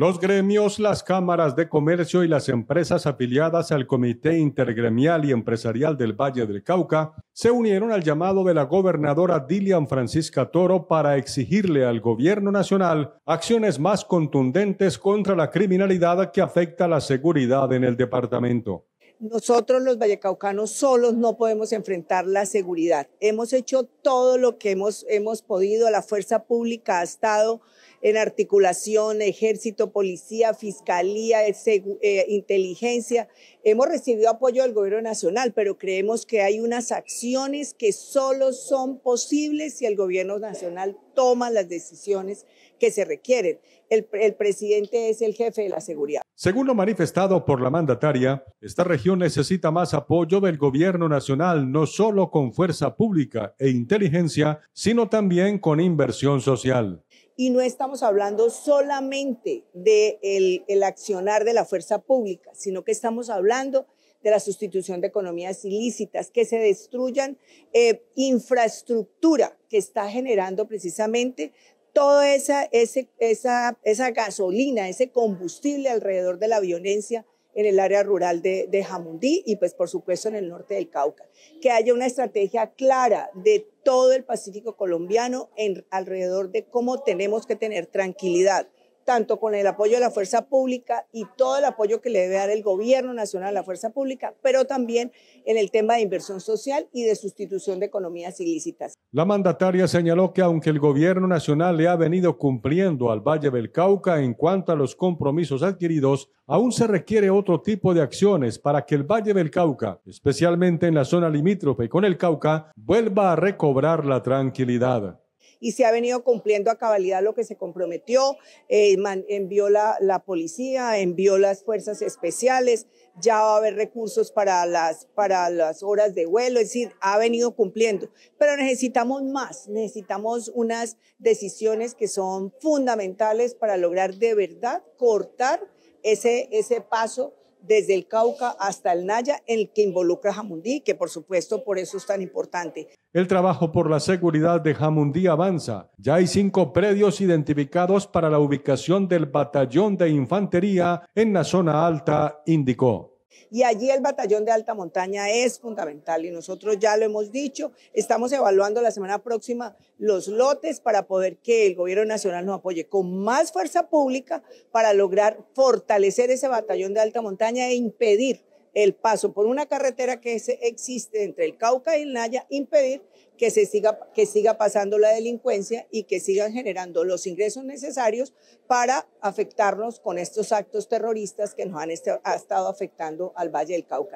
Los gremios, las cámaras de comercio y las empresas afiliadas al Comité Intergremial y Empresarial del Valle del Cauca se unieron al llamado de la gobernadora Dilian Francisca Toro para exigirle al gobierno nacional acciones más contundentes contra la criminalidad que afecta la seguridad en el departamento. Nosotros los vallecaucanos solos no podemos enfrentar la seguridad. Hemos hecho todo lo que hemos, hemos podido, la fuerza pública ha estado en articulación, ejército, policía, fiscalía, eh, inteligencia. Hemos recibido apoyo del gobierno nacional, pero creemos que hay unas acciones que solo son posibles si el gobierno nacional toma las decisiones que se requieren. El, el, presidente es el jefe de la seguridad. Según lo manifestado por la mandataria, esta región necesita más apoyo del gobierno nacional, no solo con fuerza pública e inteligencia, sino también con inversión social. Y no estamos hablando solamente del el accionar de la fuerza pública, sino que estamos hablando de la sustitución de economías ilícitas, que se destruyan eh, infraestructura que está generando precisamente toda esa, esa, esa gasolina, ese combustible alrededor de la violencia en el área rural de, Jamundí y pues por supuesto en el norte del Cauca. Que haya una estrategia clara de todo el Pacífico colombiano alrededor de cómo tenemos que tener tranquilidad, tanto con el apoyo de la fuerza pública y todo el apoyo que le debe dar el gobierno nacional a la fuerza pública, pero también en el tema de inversión social y de sustitución de economías ilícitas. La mandataria señaló que aunque el gobierno nacional le ha venido cumpliendo al Valle del Cauca en cuanto a los compromisos adquiridos, aún se requiere otro tipo de acciones para que el Valle del Cauca, especialmente en la zona limítrofe con el Cauca, vuelva a recobrar la tranquilidad y se ha venido cumpliendo a cabalidad lo que se comprometió. Eh, envió la, la, policía, envió las fuerzas especiales, ya va a haber recursos para las, para las horas de vuelo, es decir, ha venido cumpliendo. Pero necesitamos más, necesitamos unas decisiones que son fundamentales para lograr de verdad cortar ese, ese paso desde el Cauca hasta el Naya, el que involucra a Jamundí, que por supuesto por eso es tan importante. El trabajo por la seguridad de Jamundí avanza. Ya hay cinco predios identificados para la ubicación del batallón de infantería en la zona alta, indicó. Y allí el batallón de alta montaña es fundamental y nosotros ya lo hemos dicho, estamos evaluando la semana próxima los lotes para poder que el gobierno nacional nos apoye con más fuerza pública para lograr fortalecer ese batallón de alta montaña e impedir el paso por una carretera que existe entre el Cauca y el Naya, impedir que, se siga, que siga pasando la delincuencia y que sigan generando los ingresos necesarios para afectarnos con estos actos terroristas que nos han este, estado afectando al Valle del Cauca.